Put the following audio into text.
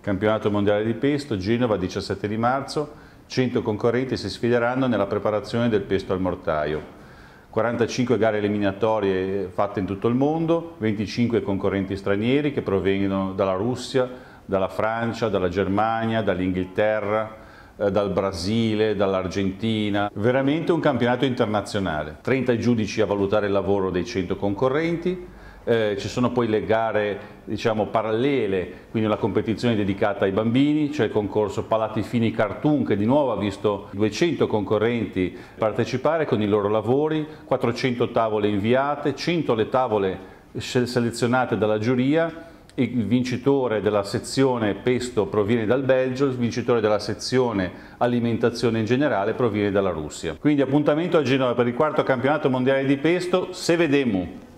Campionato Mondiale di Pesto, Genova 17 di marzo, 100 concorrenti si sfideranno nella preparazione del pesto al mortaio. 45 gare eliminatorie fatte in tutto il mondo, 25 concorrenti stranieri che provengono dalla Russia, dalla Francia, dalla Germania, dall'Inghilterra, eh, dal Brasile, dall'Argentina, veramente un campionato internazionale. 30 giudici a valutare il lavoro dei 100 concorrenti, eh, ci sono poi le gare diciamo, parallele, quindi una competizione dedicata ai bambini, c'è cioè il concorso Palati Fini Cartoon che di nuovo ha visto 200 concorrenti partecipare con i loro lavori, 400 tavole inviate, 100 le tavole selezionate dalla giuria il vincitore della sezione pesto proviene dal Belgio, il vincitore della sezione alimentazione in generale proviene dalla Russia. Quindi appuntamento a Genova per il quarto campionato mondiale di pesto, se vedemo.